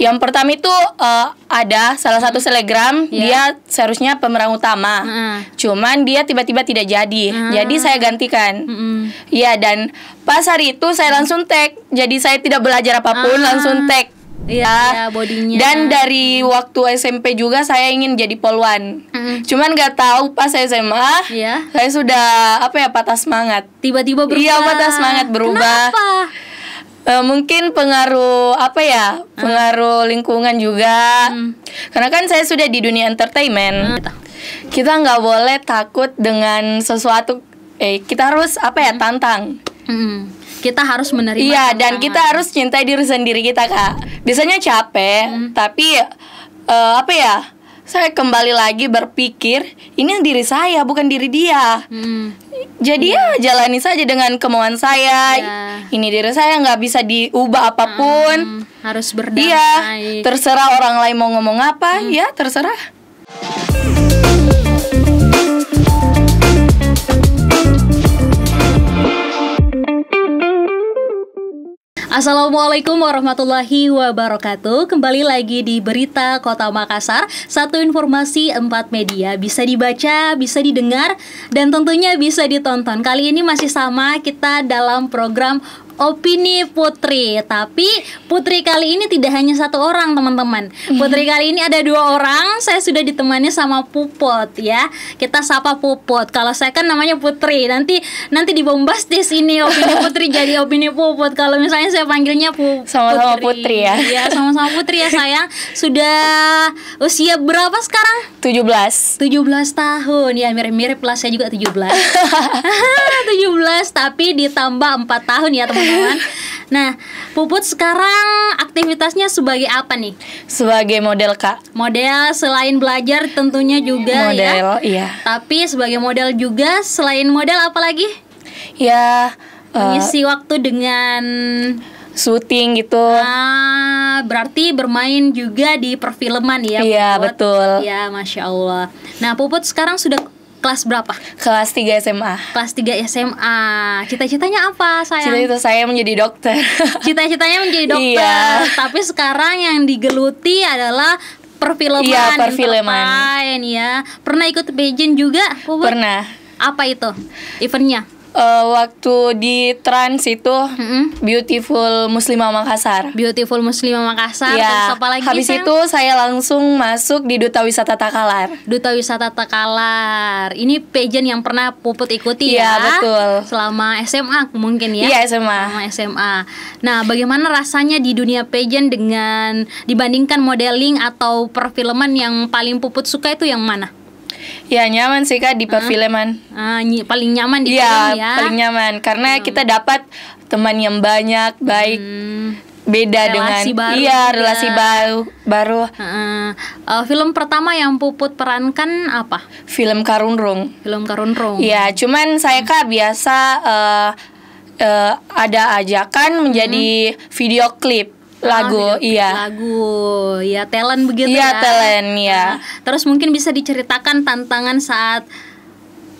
Yang pertama itu uh, ada salah satu selegram yeah. dia seharusnya pemeran utama, mm. cuman dia tiba-tiba tidak jadi, mm. jadi saya gantikan. Mm Ya dan pas hari itu saya langsung tag, jadi saya tidak belajar apapun ah. langsung tag. Iya, ya, bodinya. Dan dari waktu SMP juga saya ingin jadi polwan. Mm. Cuman gak tahu pas SMA, yeah. saya sudah apa ya patah semangat. Tiba-tiba berubah. Iya patah semangat berubah. Kenapa? uh, mungkin pengaruh apa ya pengaruh lingkungan juga hmm. karena kan saya sudah di dunia entertainment hmm. kita nggak boleh takut dengan sesuatu eh kita harus apa ya hmm. tantang hmm kita harus menerima iya dan kita harus cintai diri sendiri kita kak biasanya capek hmm. tapi uh, apa ya saya kembali lagi berpikir ini diri saya bukan diri dia hmm. jadi hmm. ya jalani saja dengan kemauan saya yeah. ini diri saya nggak bisa diubah apapun hmm. harus berdamai ya terserah orang lain mau ngomong apa hmm. ya terserah Assalamualaikum warahmatullahi wabarakatuh. Kembali lagi di Berita Kota Makassar. Satu informasi empat media bisa dibaca, bisa didengar, dan tentunya bisa ditonton. Kali ini masih sama kita dalam program opini Putri. Tapi Putri kali ini tidak hanya satu orang, teman-teman. Putri kali ini ada dua orang. Saya sudah ditemani sama Puput ya. Kita sapa Puput. Kalau saya kan namanya Putri. Nanti nanti dibombastis ini opini Putri jadi opini Puput. Kalau misalnya saya panggilnya Pu sama-sama Putri. Putri ya. Iya, sama-sama Putri ya sayang. Sudah usia berapa sekarang? 17. 17 tahun. Ya mirip-mirip lah saya juga 17. 17 tapi ditambah 4 tahun ya, teman-teman teman-teman. Nah, Puput sekarang aktivitasnya sebagai apa nih? Sebagai model, Kak. Model selain belajar tentunya juga ya. model, ya. iya. Tapi sebagai model juga selain model apa lagi? Ya, eh, mengisi uh, waktu dengan syuting gitu. Ah, berarti bermain juga di perfilman ya. Iya, Puput. betul. Iya, Masya Allah. Nah, Puput sekarang sudah Kelas berapa? Kelas 3 SMA. Kelas 3 SMA. Cita-citanya apa, sayang? Cita-cita saya menjadi dokter. Cita-citanya menjadi dokter. Iya. Tapi sekarang yang digeluti adalah perfilman. Iya, perfilman. Ya. Pernah ikut pageant juga? Pernah. Apa itu? Eventnya? uh, waktu di trans itu mm-hmm. beautiful muslimah Makassar beautiful muslimah Makassar ya. terus apa lagi habis itu saya langsung masuk di duta wisata Takalar duta wisata Takalar ini pageant yang pernah puput ikuti ya, ya betul selama SMA mungkin ya iya SMA selama SMA nah bagaimana rasanya di dunia pageant dengan dibandingkan modeling atau perfilman yang paling puput suka itu yang mana Ya nyaman sih kak di perfilman. Ah, paling nyaman di ya, film ya. Paling nyaman karena hmm. kita dapat teman yang banyak, baik. Hmm. Beda relasi dengan baru iya juga. relasi baru baru. Uh, uh, film pertama yang Puput perankan apa? Film Karunrung. Film Karunrung. ya cuman saya kak biasa uh, uh, ada ajakan menjadi hmm. video klip Iya. lagu iya lagu ya talent begitu iya, ya talent ya terus mungkin bisa diceritakan tantangan saat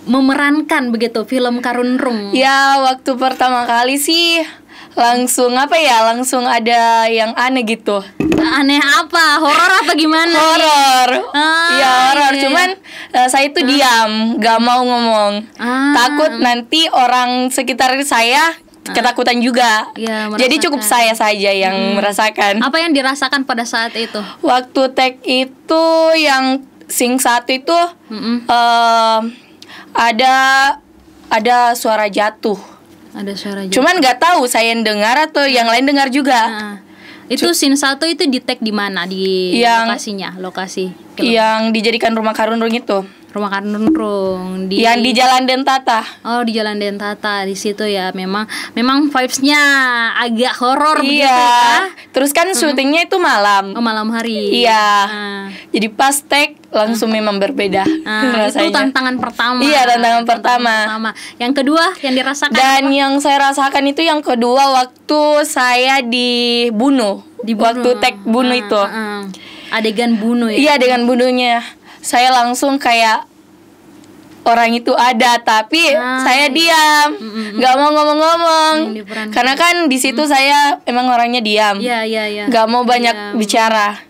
memerankan begitu film Karun Rung ya waktu pertama kali sih langsung apa ya langsung ada yang aneh gitu aneh apa horor apa gimana horor ah, ya horor iya. cuman eh, saya itu ah. diam gak mau ngomong ah. takut nanti orang sekitar saya Nah. ketakutan juga. Ya, Jadi cukup saya saja yang hmm. merasakan. Apa yang dirasakan pada saat itu? Waktu tag itu yang sing satu itu mm hmm Uh, ada ada suara jatuh. Ada suara jatuh. Cuman nggak tahu saya yang dengar atau yang nah. lain dengar juga. Nah, itu C scene satu itu di tag di mana di yang, lokasinya lokasi. Yang dijadikan rumah karun itu rumah kanrung di yang di Jalan Dentata. Oh, di Jalan Dentata di situ ya. Memang memang vibes-nya agak horor iya. begitu ya. Terus kan syutingnya itu malam. Oh, malam hari. Iya. Nah. Jadi pas take langsung ah. memang berbeda nah, rasanya. Itu tantangan pertama. Iya, tantangan, tantangan pertama. pertama. Yang kedua yang dirasakan Dan apa? yang saya rasakan itu yang kedua waktu saya dibunuh. Dibunuh. Waktu take bunuh nah, itu. Ah, ah. Adegan bunuh ya. Iya, adegan bunuhnya saya langsung kayak orang itu ada tapi ah, saya iya. diam nggak mm -mm. mm. mau ngomong-ngomong mm, karena kan di situ mm. saya emang orangnya diam iya, iya, nggak yeah, yeah, yeah. mau banyak bicara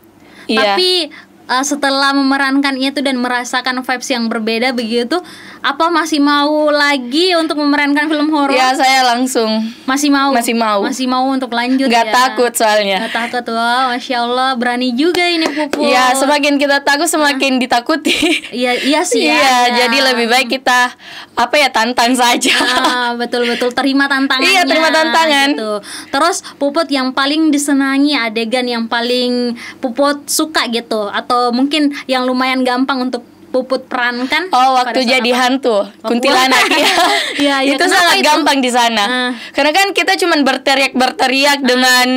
tapi uh, setelah memerankan itu dan merasakan vibes yang berbeda begitu apa masih mau lagi untuk memerankan film horor? Ya saya langsung masih mau masih mau masih mau untuk lanjut. Gak ya. takut soalnya. Gak takut wah, wow, masya Allah berani juga ini pupu. Ya semakin kita takut semakin nah. ditakuti. Iya iya sih. Iya ya, ya. jadi lebih baik kita apa ya tantang saja. Nah, betul betul terima tantangan. Iya terima tantangan. Gitu. Terus puput yang paling disenangi adegan yang paling puput suka gitu atau mungkin yang lumayan gampang untuk puput perankan oh waktu jadi apa? hantu oh, kuntilanak ya, ya, itu sangat itu? gampang di sana uh. karena kan kita cuma berteriak berteriak uh. dengan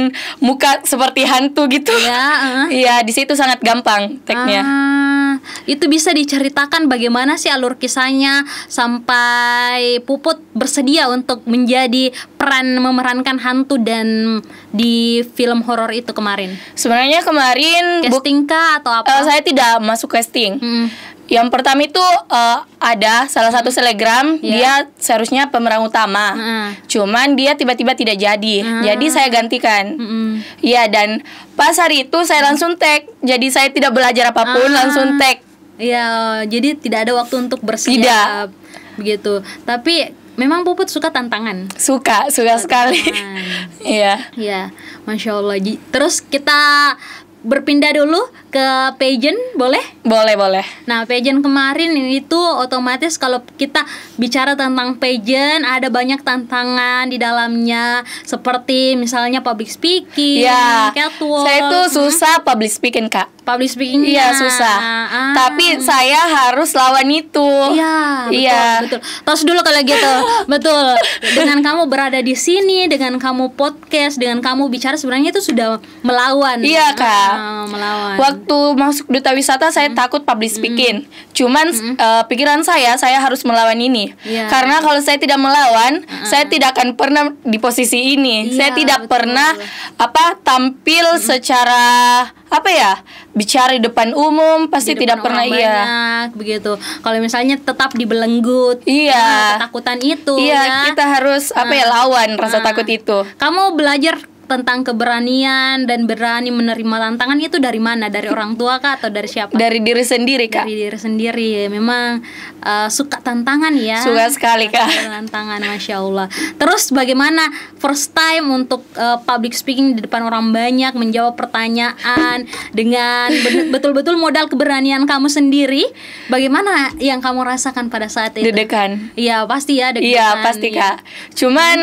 muka seperti hantu gitu ya uh. ya di situ sangat gampang teknya uh. Ah, itu bisa diceritakan bagaimana sih alur kisahnya sampai puput bersedia untuk menjadi peran memerankan hantu dan di film horor itu kemarin sebenarnya kemarin casting kah atau apa uh, saya tidak masuk casting hmm yang pertama itu uh, ada salah satu hmm. selegram yeah. dia seharusnya pemeran utama, mm. cuman dia tiba-tiba tidak jadi. Mm. Jadi saya gantikan. Mm. Ya dan pas hari itu saya langsung tag. Jadi saya tidak belajar apapun ah. langsung tag. ya jadi tidak ada waktu untuk bersiap. Tidak. Begitu. Tapi memang Puput suka tantangan. Suka, suka suka sekali. Iya. Iya, masya Allah. Terus kita berpindah dulu ke pageant boleh? Boleh boleh. Nah pageant kemarin itu otomatis kalau kita bicara tentang pageant ada banyak tantangan di dalamnya seperti misalnya public speaking, ya, catwalk. Saya itu susah public speaking kak public speaking iya susah ah. tapi saya harus lawan itu iya iya betul, betul. tos dulu kalau gitu betul dengan kamu berada di sini dengan kamu podcast dengan kamu bicara sebenarnya itu sudah melawan iya ah, kak ah, melawan waktu masuk duta wisata saya hmm. takut public speaking hmm. cuman hmm. Uh, pikiran saya saya harus melawan ini ya. karena kalau saya tidak melawan uh saya tidak akan pernah di posisi ini ya, saya iya, tidak betul. pernah apa tampil hmm. secara apa ya bicara di depan umum pasti depan tidak pernah iya. banyak, iya begitu kalau misalnya tetap dibelenggu iya ketakutan itu iya ya. kita harus apa ya nah. lawan rasa nah. takut itu kamu belajar tentang keberanian dan berani menerima tantangan itu dari mana? Dari orang tua kah atau dari siapa? Dari diri sendiri kak. Dari diri sendiri. Memang uh, suka tantangan ya. Suka sekali kak. Tantangan, masya Allah. Terus bagaimana first time untuk uh, public speaking di depan orang banyak menjawab pertanyaan dengan betul-betul modal keberanian kamu sendiri? Bagaimana yang kamu rasakan pada saat itu? Dedekan. Iya pasti ya. Iya pasti iya. kak. Cuman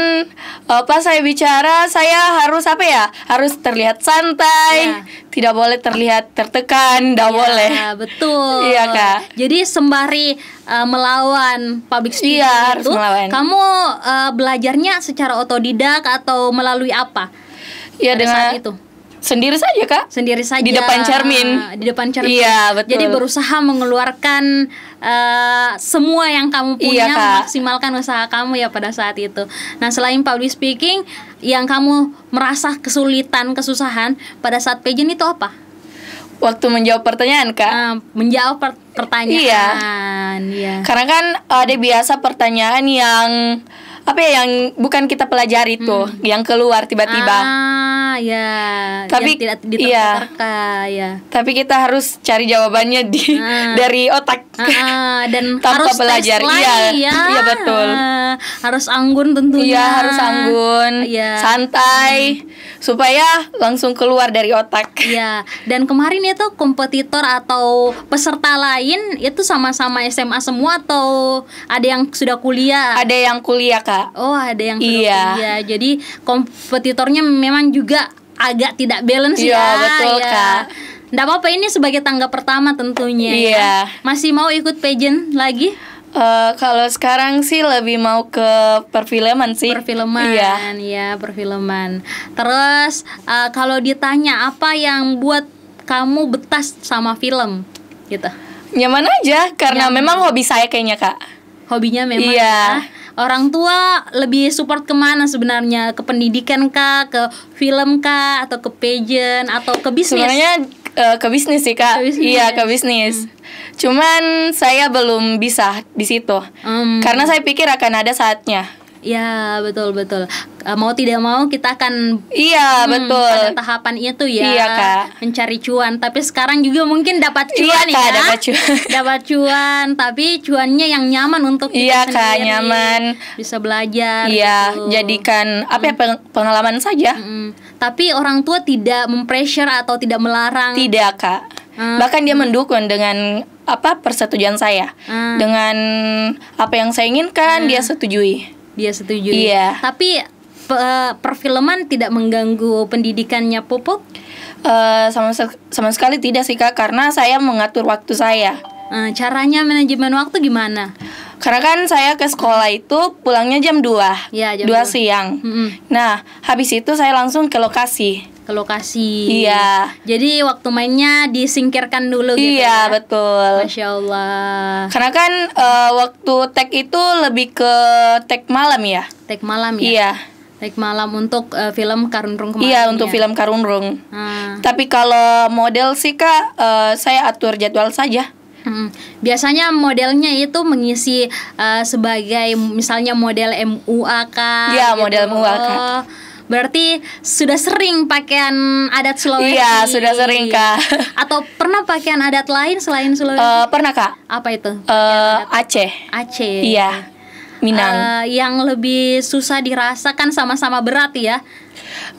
uh, pas saya bicara saya harus harus apa ya? Harus terlihat santai, yeah. tidak boleh terlihat tertekan, tidak yeah, boleh. betul. Iya, Kak. Jadi sembari uh, melawan public speaking iya, itu, melawan. kamu uh, belajarnya secara otodidak atau melalui apa? Ya dengan saat itu sendiri saja kak sendiri saja di depan cermin di depan cermin iya betul jadi berusaha mengeluarkan uh, semua yang kamu iya, punya iya, maksimalkan usaha kamu ya pada saat itu. Nah, selain public speaking yang kamu merasa kesulitan, kesusahan pada saat pageant itu apa? Waktu menjawab pertanyaan, Kak. Uh, menjawab per pertanyaan. Iya. iya. Karena kan ada biasa pertanyaan yang apa ya yang bukan kita pelajari tuh, hmm. yang keluar tiba-tiba. Ah, ya tapi yang tidak iya. ya tapi kita harus cari jawabannya di nah. dari otak nah, dan tanpa harus belajar tes iya ya. iya betul harus anggun tentunya iya harus anggun iya. santai hmm. supaya langsung keluar dari otak iya dan kemarin itu kompetitor atau peserta lain itu sama-sama SMA semua atau ada yang sudah kuliah ada yang kuliah kak oh ada yang iya. kuliah jadi kompetitornya memang juga agak tidak balance iya, ya. betul ya. Kak. Nggak apa-apa ini sebagai tangga pertama tentunya ya. iya. ya. Masih mau ikut pageant lagi? Uh, kalau sekarang sih lebih mau ke perfilman sih. Perfilman, iya. ya perfilman. Terus uh, kalau ditanya apa yang buat kamu betas sama film, gitu? Nyaman aja, karena Nyaman. memang hobi saya kayaknya kak. Hobinya memang. Iya. Ya orang tua lebih support kemana sebenarnya ke pendidikan kah ke film kah atau ke pageant atau ke bisnis sebenarnya ke, eh, ke bisnis sih kak ke bisnis. iya ke bisnis hmm. cuman saya belum bisa di situ hmm. karena saya pikir akan ada saatnya Ya betul betul. Eh, mau tidak mau kita akan iya hmm, betul pada tahapan itu ya iya, Kak. mencari cuan. Tapi sekarang juga mungkin dapat iya, cuan iya, ya. dapat cuan. dapat cuan. Tapi cuannya yang nyaman untuk iya, kita iya, sendiri. Kak, nyaman. Bisa belajar. Iya. Gitu. Jadikan apa ya hmm. pengalaman saja. Hmm. Tapi orang tua tidak mempressure atau tidak melarang. Tidak kak. Hmm. Bahkan dia hmm. mendukung dengan apa persetujuan saya hmm. dengan apa yang saya inginkan hmm. dia setujui dia setuju, Iya. Tapi pe- eh, perfilman tidak mengganggu pendidikannya Popok? Uh, sama se sama sekali tidak sih kak karena saya mengatur waktu saya. Uh, caranya manajemen waktu gimana? Karena kan saya ke sekolah itu pulangnya jam 2 ya, jam 2 siang. Mm -hmm. Nah, habis itu saya langsung ke lokasi ke lokasi. Iya. Jadi waktu mainnya disingkirkan dulu gitu. Iya, ya? betul. Masya Allah. Karena kan uh, waktu tag itu lebih ke tag malam ya. Tag malam ya. Iya. Tag malam untuk uh, film Karunrung kemarin. Iya, untuk ya? film Karunrung. Hmm. Ah. Tapi kalau model sih Kak, uh, saya atur jadwal saja. Hmm. Biasanya modelnya itu mengisi uh, sebagai misalnya model MUAK. Iya, gitu. model MUAK. Berarti sudah sering pakaian adat Sulawesi. Iya, sudah sering Kak. Atau pernah pakaian adat lain selain Sulawesi? Uh, pernah Kak. Apa itu? Uh, Aceh. Aceh. Iya. Minang. Uh, yang lebih susah dirasakan sama-sama berat ya.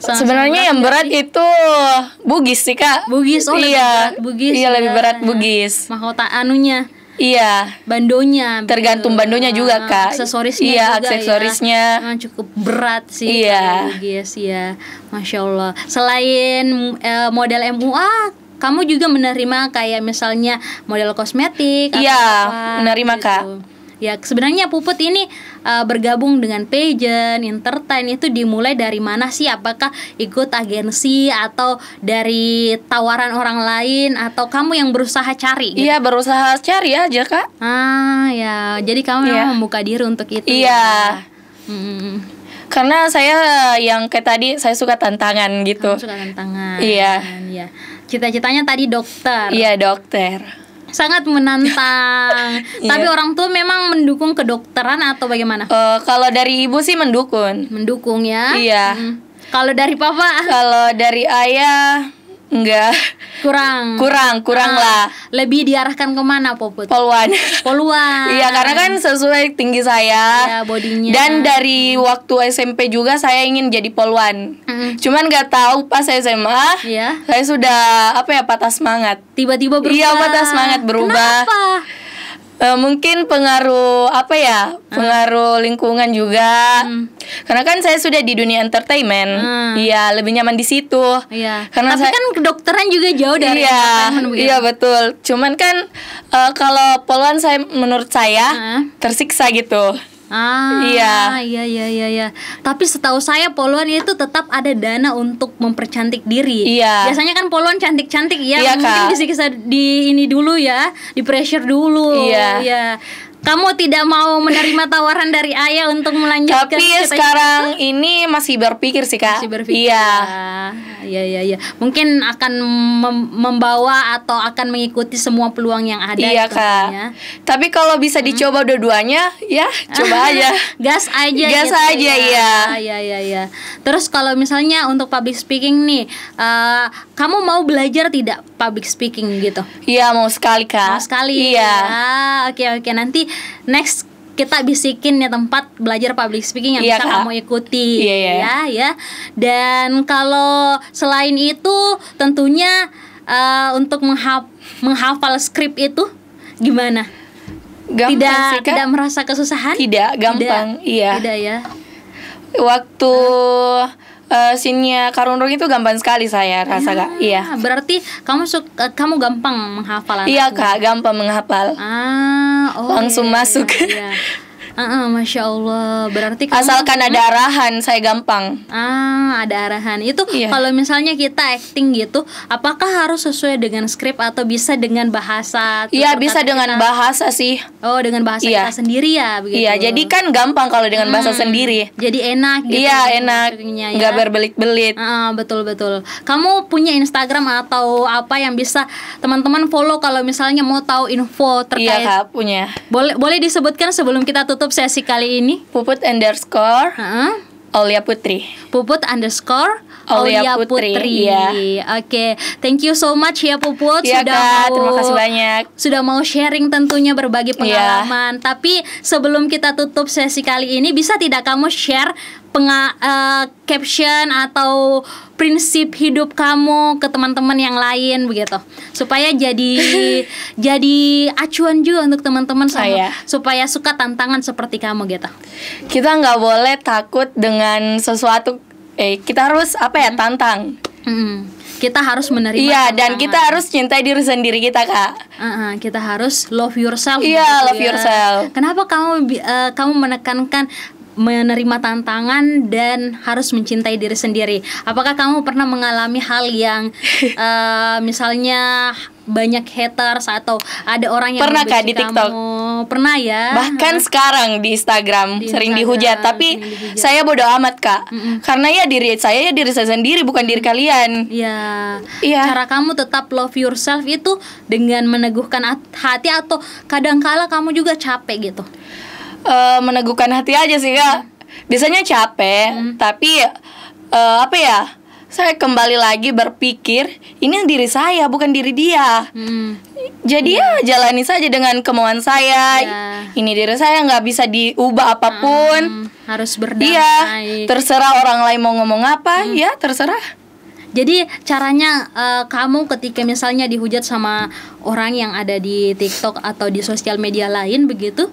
Sama -sama Sebenarnya berat yang berat sih. itu Bugis sih kak. Bugis oh iya. lebih berat Bugis. Iya ya. lebih berat Bugis. Mahkota anunya Iya. Bandonya. Tergantung bandonya juga ah, kak. Aksesorisnya. Iya juga, ya. aksesorisnya. Ya. Cukup berat sih. Iya. Yes ya. Masya Allah. Selain uh, model MUA, kamu juga menerima kayak misalnya model kosmetik. Iya. Apa, menerima gitu. kak Ya sebenarnya Puput ini uh, bergabung dengan pageant, entertain itu dimulai dari mana sih? Apakah ikut agensi atau dari tawaran orang lain atau kamu yang berusaha cari? Gitu? Iya berusaha cari aja kak. Ah ya, jadi kamu yeah. memang membuka diri untuk itu. Ya? Iya. Yeah. Hmm karena saya yang kayak tadi saya suka tantangan gitu. Kamu suka tantangan. Iya. Iya. Cita-citanya tadi dokter. Iya, dokter sangat menantang. yeah. Tapi orang tua memang mendukung kedokteran atau bagaimana? Uh, kalau dari ibu sih mendukung. Mendukung ya. Iya. Hmm. Kalau dari papa? Kalau dari ayah Enggak. Kurang. Kurang, kurang nah, lah. Lebih diarahkan kemana Poput? Poluan. Poluan. Iya, karena kan sesuai tinggi saya. Ya, bodinya. Dan dari waktu SMP juga saya ingin jadi poluan. Mm. Cuman gak tahu pas SMA, Iya saya sudah apa ya patah semangat. Tiba-tiba berubah. Iya, patah semangat berubah. Kenapa? Eh, mungkin pengaruh apa ya hmm. pengaruh lingkungan juga hmm. karena kan saya sudah di dunia entertainment hmm. iya hmm. lebih nyaman di situ iya karena tapi saya, kan kedokteran juga jauh dari iya ya? iya betul cuman kan uh, kalau poluan saya menurut saya hmm. tersiksa gitu Ah, iya. Iya, iya, iya, iya. Tapi setahu saya poluan itu tetap ada dana untuk mempercantik diri. Iya. Biasanya kan poluan cantik-cantik ya, iya, mungkin bisa di ini dulu ya, di pressure dulu. Iya. Iya kamu tidak mau menerima tawaran dari ayah untuk melanjutkan tapi sekarang itu? ini masih berpikir sih kak masih berpikir iya ah, iya iya ya. mungkin akan mem membawa atau akan mengikuti semua peluang yang ada iya gitu, kak ya. tapi kalau bisa hmm. dicoba hmm. dua-duanya ya coba aja gas aja gas gitu, ya. aja ya iya iya iya terus kalau misalnya untuk public speaking nih uh, kamu mau belajar tidak public speaking gitu iya mau sekali kak mau sekali iya ah, oke ya. oke okay, okay. nanti next kita bisikin ya tempat belajar public speaking yang iya, bisa kak. kamu ikuti iya, iya. ya ya dan kalau selain itu tentunya uh, untuk menghaf menghafal skrip itu gimana gampang tidak sih, tidak merasa kesusahan tidak gampang tidak, iya tidak ya waktu uh, eh, scene Karun itu gampang sekali saya rasa ya, kak. Iya. Berarti kamu suka, eh, kamu gampang menghafal. Iya kak, gampang menghafal. Ah, okay. Oh, langsung iya, masuk. Iya. uh -uh, masya allah berarti kamu, asalkan ada arahan saya gampang ah ada arahan itu yeah. kalau misalnya kita acting gitu apakah harus sesuai dengan skrip atau bisa dengan bahasa iya yeah, bisa dengan kita... bahasa sih oh dengan bahasa yeah. kita sendiri ya iya yeah, jadi kan gampang kalau dengan hmm, bahasa sendiri jadi enak gitu iya yeah, enak Ya. Gak berbelit-belit betul ah, betul betul kamu punya Instagram atau apa yang bisa teman-teman follow kalau misalnya mau tahu info terkait iya yeah, punya boleh boleh disebutkan sebelum kita tutup menutup sesi kali ini. Puput underscore. Uh -huh. Olia Putri. Puput underscore Olia Putri. Putri. Ya. Oke, okay. thank you so much ya Puput ya, sudah Kak, mau, terima kasih banyak. Sudah mau sharing tentunya berbagi iya. pengalaman. Ya. Tapi sebelum kita tutup sesi kali ini bisa tidak kamu share penga uh, caption atau prinsip hidup kamu ke teman-teman yang lain begitu supaya jadi jadi acuan juga untuk teman-teman saya supaya suka tantangan seperti kamu gitu kita nggak boleh takut dengan sesuatu eh kita harus apa ya tantang hmm kita harus menerima iya dan kita harus cintai diri sendiri kita kak uh huh kita harus love yourself iya gitu love ya. yourself kenapa kamu uh, kamu menekankan menerima tantangan dan harus mencintai diri sendiri. Apakah kamu pernah mengalami hal yang uh, misalnya banyak haters atau ada orang yang pernah kak di kamu? Pernah ya. Bahkan sekarang di Instagram di sering dihujat, tapi dihujat. saya bodoh amat kak, mm -mm. karena ya diri saya ya diri saya sendiri bukan diri kalian. Ya. Iya. Cara kamu tetap love yourself itu dengan meneguhkan hati atau kadangkala kamu juga capek gitu uh, meneguhkan hati aja sih kak biasanya capek hmm. tapi uh, apa ya saya kembali lagi berpikir ini diri saya bukan diri dia hmm. jadi ya hmm. jalani saja dengan kemauan saya ya. ini diri saya nggak bisa diubah apapun hmm, harus berdamai ya, terserah orang lain mau ngomong apa hmm. ya terserah jadi caranya uh, kamu ketika misalnya dihujat sama orang yang ada di TikTok atau di sosial media lain begitu,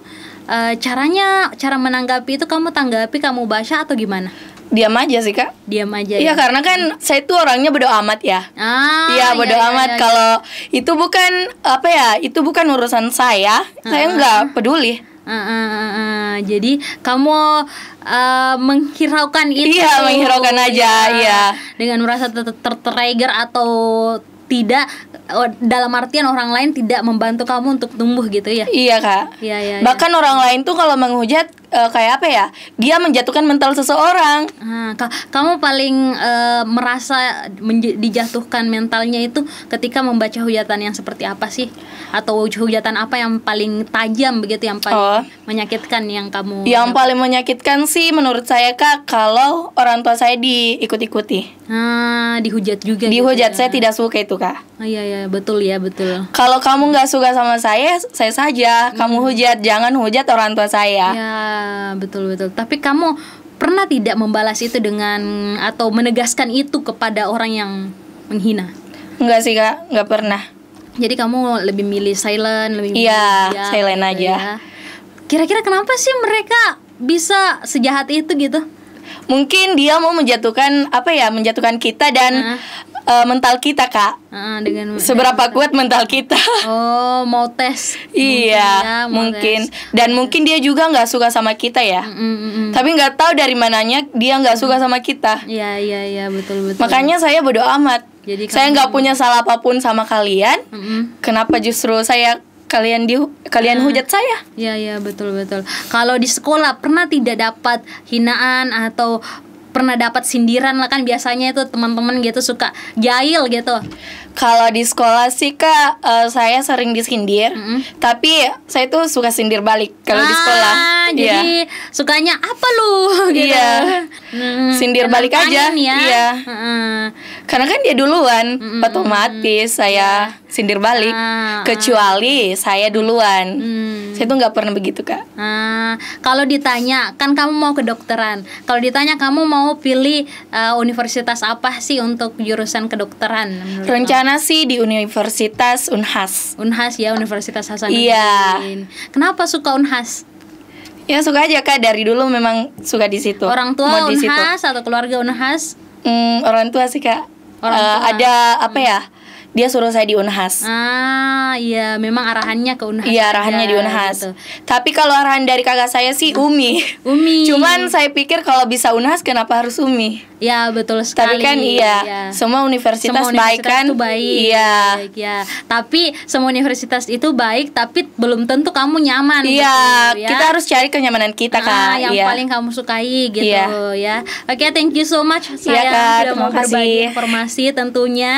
uh, caranya cara menanggapi itu kamu tanggapi kamu baca atau gimana diam aja sih kak diam aja iya ya? karena kan saya tuh orangnya bodo amat ya ah iya, iya bodo iya, amat iya, iya. kalau itu bukan apa ya itu bukan urusan saya uh, saya ah, nggak ah. peduli uh, uh, uh, uh. jadi kamu uh, menghiraukan itu iya menghiraukan aja ya, iya dengan merasa tertrigger ter ter atau tidak oh, dalam artian orang lain tidak membantu kamu untuk tumbuh gitu ya iya kak iya iya, iya. bahkan iya. orang lain tuh kalau menghujat uh, kayak apa ya dia menjatuhkan mental seseorang ah, kamu paling uh, merasa dijatuhkan mentalnya itu ketika membaca hujatan yang seperti apa sih atau hujatan apa yang paling tajam begitu yang paling oh. menyakitkan yang kamu yang dapat? paling menyakitkan sih menurut saya kak kalau orang tua saya diikut-ikuti ah dihujat juga gitu dihujat gitu ya. saya tidak suka itu kak oh, iya iya betul ya betul kalau kamu nggak suka sama saya saya saja kamu hmm. hujat jangan hujat orang tua saya ya betul-betul. Tapi kamu pernah tidak membalas itu dengan atau menegaskan itu kepada orang yang menghina? Enggak sih, Kak. Enggak pernah. Jadi kamu lebih milih silent, lebih Iya, gitu ya, silent aja. Kira-kira kenapa sih mereka bisa sejahat itu gitu? Mungkin dia mau menjatuhkan apa ya, menjatuhkan kita dan uh uh, mental kita kak ah, dengan seberapa kuat mental kita oh mau tes iya mungkin, ya, dan mungkin dia juga nggak suka sama kita ya mm, mm, mm, mm. tapi nggak tahu dari mananya dia nggak suka mm. sama kita iya iya iya betul betul makanya saya bodo amat jadi saya nggak punya salah apapun sama kalian mm -mm. kenapa justru saya kalian di kalian ah. hujat saya. Iya iya betul betul. Kalau di sekolah pernah tidak dapat hinaan atau pernah dapat sindiran lah kan biasanya itu teman-teman gitu suka jahil gitu kalau di sekolah sih kak, uh, saya sering disindir, mm -hmm. tapi saya tuh suka sindir balik kalau ah, di sekolah. Ah, iya. Jadi yeah. sukanya apa lu? gitu. Iya. Mm, sindir balik aja. Ya? Iya. Mm -hmm. Karena kan dia duluan, mm -hmm. otomatis saya iya. sindir balik. -hmm. kecuali saya duluan. Mm. Saya tuh nggak pernah begitu kak. Ah. kalau ditanya, kan kamu mau kedokteran. Kalau ditanya kamu mau pilih uh, universitas apa sih untuk jurusan kedokteran? Rencana sana sih di Universitas Unhas. Unhas ya, Universitas Hasanuddin. Iya. Kenapa suka Unhas? Ya suka aja Kak, dari dulu memang suka di situ. Orang tua Mau Unhas situ. atau keluarga Unhas? Hmm, orang tua sih Kak. Orang eh, tua. Uh, ada apa ya? Hmm dia suruh saya di Unhas. Ah, iya, memang arahannya ke Unhas. Iya, arahannya di Unhas. Gitu. Tapi kalau arahan dari kakak saya sih Umi. Umi. Cuman saya pikir kalau bisa Unhas kenapa harus Umi? Ya, betul sekali. Tapi kan iya, ya. semua universitas, semua universitas baik kan? Itu baik. Iya. Baik, ya. Tapi semua universitas itu baik, tapi belum tentu kamu nyaman. Iya, betul, ya. kita harus cari kenyamanan kita ah, kan. yang ya. paling kamu sukai gitu ya. ya. Oke, okay, thank you so much iya, saya ya, kak, sudah mau kasih. berbagi informasi tentunya,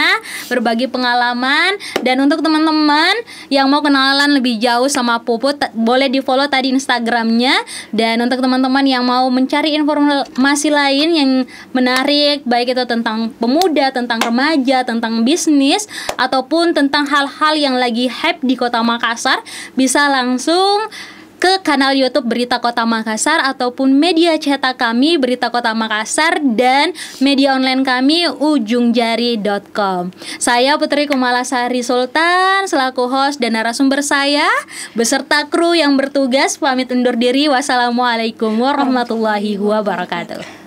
berbagi peng pengalaman dan untuk teman-teman yang mau kenalan lebih jauh sama Puput boleh di follow tadi Instagramnya dan untuk teman-teman yang mau mencari informasi lain yang menarik baik itu tentang pemuda, tentang remaja, tentang bisnis ataupun tentang hal-hal yang lagi hype di kota Makassar bisa langsung ke kanal YouTube Berita Kota Makassar ataupun media cetak kami Berita Kota Makassar dan media online kami ujungjari.com. Saya Putri Kumalasari Sultan selaku host dan narasumber saya beserta kru yang bertugas pamit undur diri. Wassalamualaikum warahmatullahi wabarakatuh.